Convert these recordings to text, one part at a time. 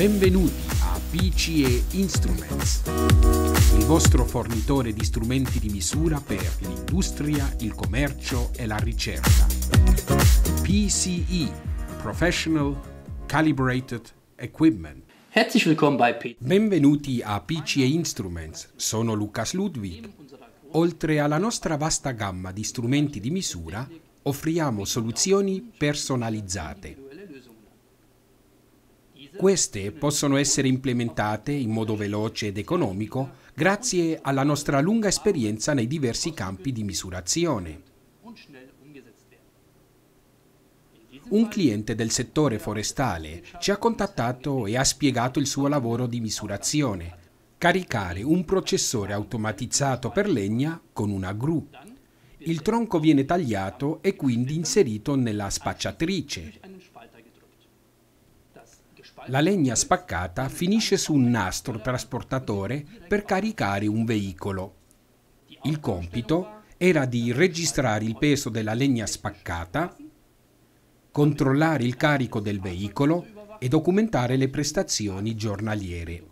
Benvenuti a PCE Instruments, il vostro fornitore di strumenti di misura per l'industria, il commercio e la ricerca. PCE, Professional Calibrated Equipment. Benvenuti a PCE Instruments, sono Lucas Ludwig. Oltre alla nostra vasta gamma di strumenti di misura, offriamo soluzioni personalizzate queste possono essere implementate in modo veloce ed economico grazie alla nostra lunga esperienza nei diversi campi di misurazione. Un cliente del settore forestale ci ha contattato e ha spiegato il suo lavoro di misurazione, caricare un processore automatizzato per legna con una gru. Il tronco viene tagliato e quindi inserito nella spacciatrice. La legna spaccata finisce su un nastro trasportatore per caricare un veicolo. Il compito era di registrare il peso della legna spaccata, controllare il carico del veicolo e documentare le prestazioni giornaliere.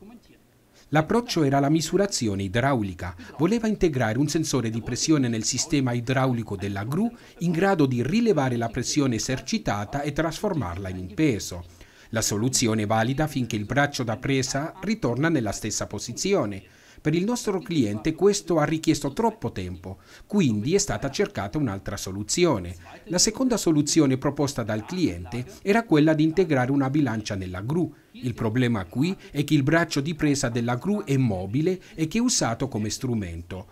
L'approccio era la misurazione idraulica, voleva integrare un sensore di pressione nel sistema idraulico della gru in grado di rilevare la pressione esercitata e trasformarla in un peso la soluzione è valida finché il braccio da presa ritorna nella stessa posizione. Per il nostro cliente questo ha richiesto troppo tempo, quindi è stata cercata un'altra soluzione. La seconda soluzione proposta dal cliente era quella di integrare una bilancia nella gru. Il problema qui è che il braccio di presa della gru è mobile e che è usato come strumento.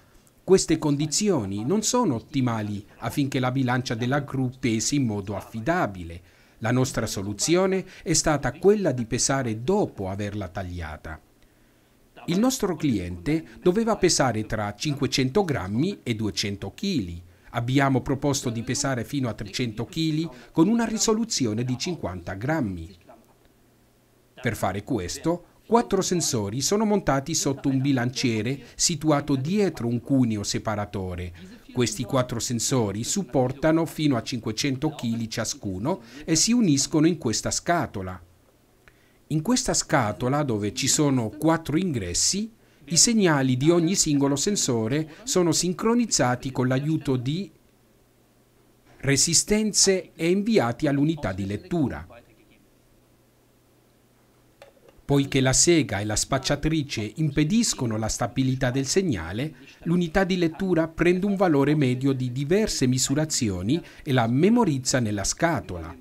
Queste condizioni non sono ottimali affinché la bilancia della gru pesi in modo affidabile. La nostra soluzione è stata quella di pesare dopo averla tagliata. Il nostro cliente doveva pesare tra 500 grammi e 200 kg. Abbiamo proposto di pesare fino a 300 kg con una risoluzione di 50 grammi. Per fare questo Quattro sensori sono montati sotto un bilanciere situato dietro un cuneo separatore. Questi quattro sensori supportano fino a 500 kg ciascuno e si uniscono in questa scatola. In questa scatola, dove ci sono quattro ingressi, i segnali di ogni singolo sensore sono sincronizzati con l'aiuto di resistenze e inviati all'unità di lettura. Poiché la sega e la spacciatrice impediscono la stabilità del segnale, l'unità di lettura prende un valore medio di diverse misurazioni e la memorizza nella scatola.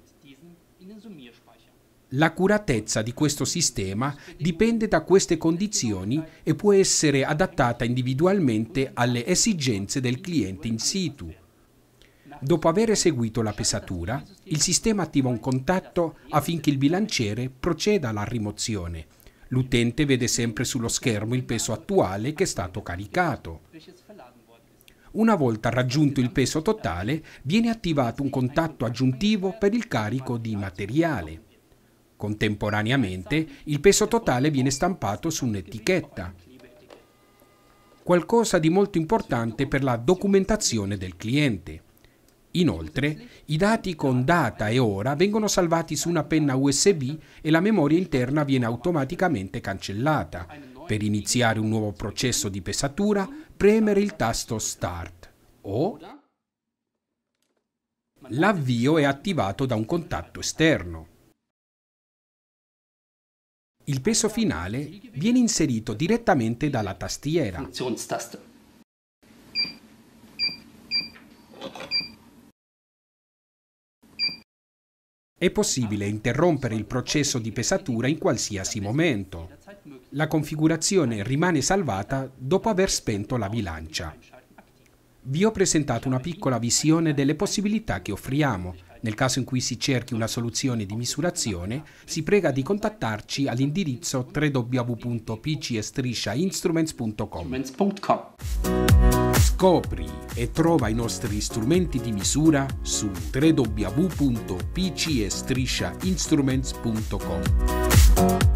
L'accuratezza di questo sistema dipende da queste condizioni e può essere adattata individualmente alle esigenze del cliente in situ. Dopo aver eseguito la pesatura, il sistema attiva un contatto affinché il bilanciere proceda alla rimozione. L'utente vede sempre sullo schermo il peso attuale che è stato caricato. Una volta raggiunto il peso totale, viene attivato un contatto aggiuntivo per il carico di materiale. Contemporaneamente, il peso totale viene stampato su un'etichetta. Qualcosa di molto importante per la documentazione del cliente. Inoltre, i dati con data e ora vengono salvati su una penna USB e la memoria interna viene automaticamente cancellata. Per iniziare un nuovo processo di pesatura, premere il tasto Start o l'avvio è attivato da un contatto esterno. Il peso finale viene inserito direttamente dalla tastiera. È possibile interrompere il processo di pesatura in qualsiasi momento. La configurazione rimane salvata dopo aver spento la bilancia. Vi ho presentato una piccola visione delle possibilità che offriamo. Nel caso in cui si cerchi una soluzione di misurazione, si prega di contattarci all'indirizzo www.pcstrisciainstruments.com. Scopri e trova i nostri strumenti di misura su www.pcestrisciainstruments.com.